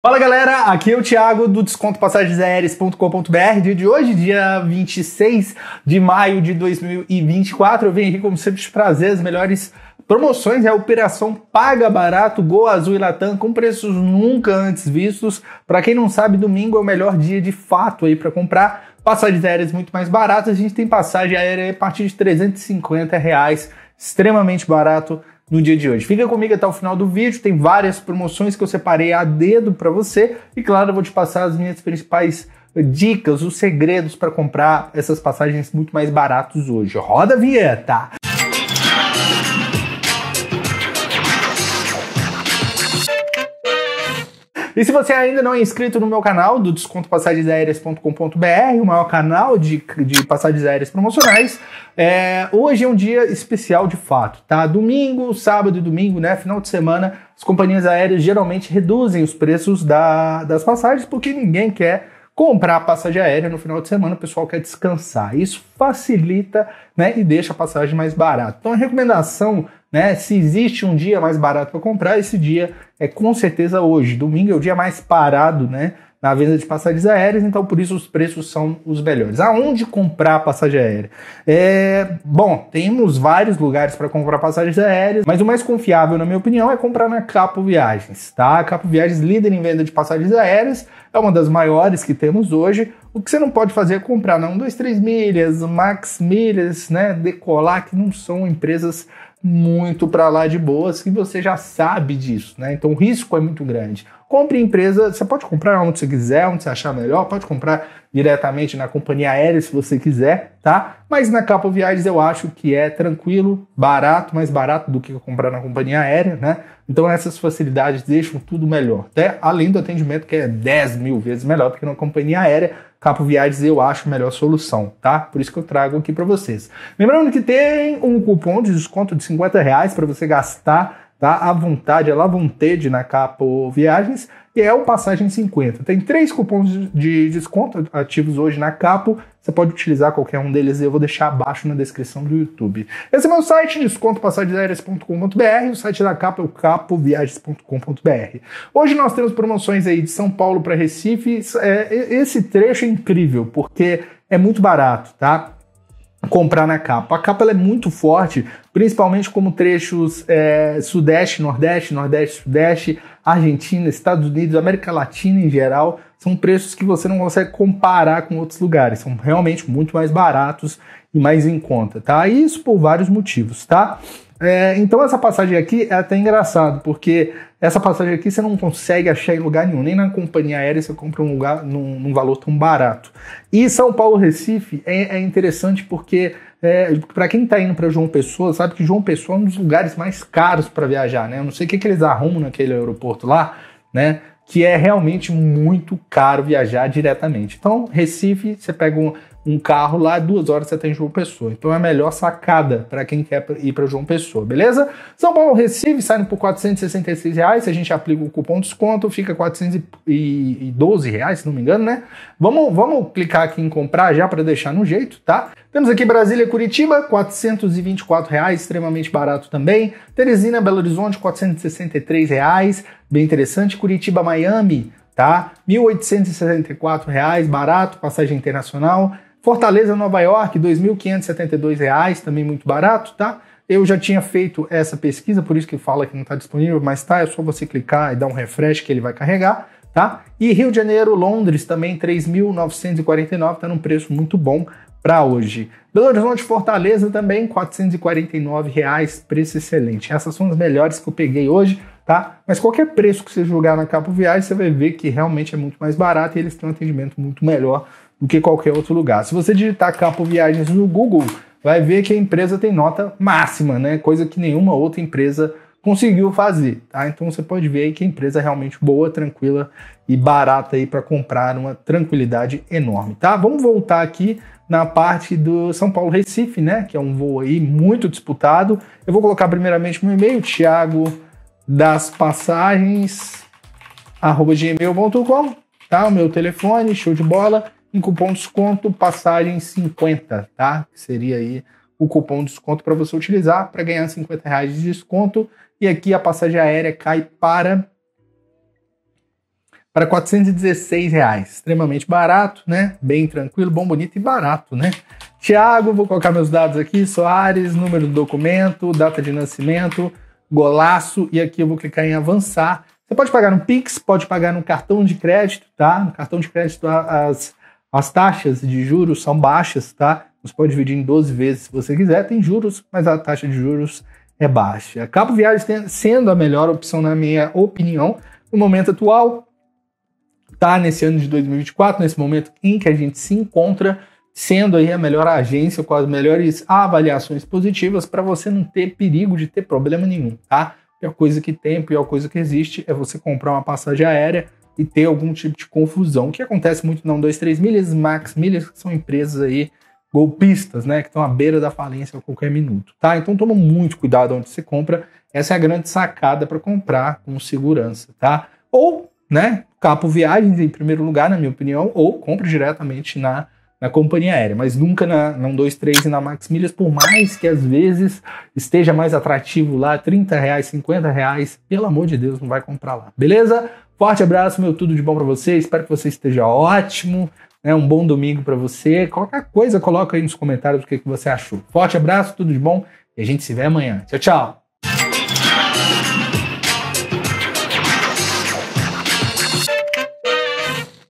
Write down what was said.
Fala galera, aqui é o Thiago do descontopassagem.com.br Dia de hoje, dia 26 de maio de 2024. Eu venho aqui, como sempre, trazer as melhores promoções. É a Operação Paga Barato, Go Azul e Latam com preços nunca antes vistos. Para quem não sabe, domingo é o melhor dia de fato aí para comprar passagens aéreas muito mais baratas. A gente tem passagem aérea a partir de 350 reais, extremamente barato no dia de hoje. Fica comigo até o final do vídeo, tem várias promoções que eu separei a dedo para você e claro, eu vou te passar as minhas principais dicas, os segredos para comprar essas passagens muito mais baratos hoje. Roda a vinheta! E se você ainda não é inscrito no meu canal do desconto Aéreas.com.br, o maior canal de, de passagens aéreas promocionais, é, hoje é um dia especial de fato, tá? Domingo, sábado e domingo, né? Final de semana, as companhias aéreas geralmente reduzem os preços da, das passagens porque ninguém quer comprar passagem aérea no final de semana, o pessoal quer descansar. Isso facilita né, e deixa a passagem mais barata. Então a recomendação né? Se existe um dia mais barato para comprar, esse dia é com certeza hoje. Domingo é o dia mais parado, né? na venda de passagens aéreas, então por isso os preços são os melhores. Aonde comprar passagem aérea? É, bom, temos vários lugares para comprar passagens aéreas, mas o mais confiável, na minha opinião, é comprar na Capo Viagens, tá? A Capo Viagens, líder em venda de passagens aéreas, é uma das maiores que temos hoje. O que você não pode fazer é comprar não 2, 3 milhas, max milhas, né? Decolar, que não são empresas muito para lá de boas, que você já sabe disso, né? Então o risco é muito grande. Compre empresa, você pode comprar onde você quiser, onde você achar melhor, pode comprar diretamente na companhia aérea se você quiser, tá? Mas na Capo Viagens eu acho que é tranquilo, barato, mais barato do que comprar na companhia aérea, né? Então essas facilidades deixam tudo melhor, até né? além do atendimento que é 10 mil vezes melhor do que na companhia aérea. Capo Viagens eu acho a melhor solução, tá? Por isso que eu trago aqui para vocês. Lembrando que tem um cupom de desconto de 50 reais para você gastar tá? a vontade, ela vontade na Capo Viagens, que é o Passagem 50. Tem três cupons de desconto ativos hoje na Capo. Você pode utilizar qualquer um deles, eu vou deixar abaixo na descrição do YouTube. Esse é meu site, descontopassagens.com.br, o site da Capo é o capoviagens.com.br. Hoje nós temos promoções aí de São Paulo para Recife. É, esse trecho é incrível, porque é muito barato, tá? comprar na capa. A capa é muito forte, principalmente como trechos é, Sudeste, Nordeste, Nordeste, Sudeste, Argentina, Estados Unidos, América Latina em geral. São preços que você não consegue comparar com outros lugares. São realmente muito mais baratos e mais em conta, tá? Isso por vários motivos, tá? É, então essa passagem aqui é até engraçado, porque essa passagem aqui você não consegue achar em lugar nenhum, nem na companhia aérea você compra um lugar num, num valor tão barato. E São Paulo Recife é, é interessante porque é, para quem está indo para João Pessoa sabe que João Pessoa é um dos lugares mais caros para viajar, né? Eu não sei o que, que eles arrumam naquele aeroporto lá, né? que é realmente muito caro viajar diretamente. Então, Recife, você pega um, um carro lá, duas horas você tem João Pessoa. Então é a melhor sacada para quem quer ir para João Pessoa, beleza? São Paulo Recife saindo por 466 reais, se a gente aplica o cupom desconto, fica 412 reais, se não me engano, né? Vamos, vamos clicar aqui em comprar já para deixar no jeito, tá? Temos aqui Brasília Curitiba, 424 reais, extremamente barato também. Teresina Belo Horizonte, 463 reais, bem interessante. Curitiba Miami, tá? R$ 1.864, barato, passagem internacional. Fortaleza, Nova York, R$ 2.572, também muito barato, tá? Eu já tinha feito essa pesquisa, por isso que fala que não está disponível, mas tá, é só você clicar e dar um refresh que ele vai carregar tá? E Rio de Janeiro, Londres também 3.949, está num preço muito bom para hoje. Belo Horizonte, Fortaleza também R$ 449, reais, preço excelente. Essas são as melhores que eu peguei hoje, tá? Mas qualquer preço que você jogar na Capo Viagem, você vai ver que realmente é muito mais barato e eles têm um atendimento muito melhor do que qualquer outro lugar. Se você digitar Capo Viagens no Google, vai ver que a empresa tem nota máxima, né? Coisa que nenhuma outra empresa tem conseguiu fazer, tá? Então você pode ver aí que a empresa é realmente boa, tranquila e barata aí para comprar uma tranquilidade enorme, tá? Vamos voltar aqui na parte do São Paulo Recife, né? Que é um voo aí muito disputado. Eu vou colocar primeiramente meu e-mail, Thiago das passagens arroba gmail.com, tá? O meu telefone, show de bola, em cupom desconto, passagem 50, tá? Que seria aí o cupom desconto para você utilizar para ganhar 50 reais de desconto. E aqui a passagem aérea cai para para 416 reais. Extremamente barato, né? Bem tranquilo, bom, bonito e barato, né? Tiago, vou colocar meus dados aqui, Soares, número do documento, data de nascimento, golaço, e aqui eu vou clicar em avançar. Você pode pagar no Pix, pode pagar no cartão de crédito, tá? No cartão de crédito as, as taxas de juros são baixas, tá? Você pode dividir em 12 vezes se você quiser, tem juros, mas a taxa de juros é baixa. Cabo Viagem sendo a melhor opção, na minha opinião, no momento atual. Tá nesse ano de 2024, nesse momento em que a gente se encontra, sendo aí a melhor agência com as melhores avaliações positivas para você não ter perigo de ter problema nenhum, tá? A pior coisa que tem, a pior coisa que existe é você comprar uma passagem aérea e ter algum tipo de confusão, que acontece muito na 23 Milhas, Max Milhas, que são empresas aí golpistas, né, que estão à beira da falência a qualquer minuto, tá? Então toma muito cuidado onde você compra. Essa é a grande sacada para comprar com segurança, tá? Ou, né, capo viagens em primeiro lugar, na minha opinião, ou compre diretamente na na companhia aérea, mas nunca na, na 123 e na Max Milhas, por mais que às vezes esteja mais atrativo lá, 30 reais, 50 reais, pelo amor de Deus, não vai comprar lá, beleza? Forte abraço, meu, tudo de bom para você, espero que você esteja ótimo, né, um bom domingo para você. Qualquer coisa, coloca aí nos comentários o que, que você achou. Forte abraço, tudo de bom e a gente se vê amanhã. Tchau, tchau!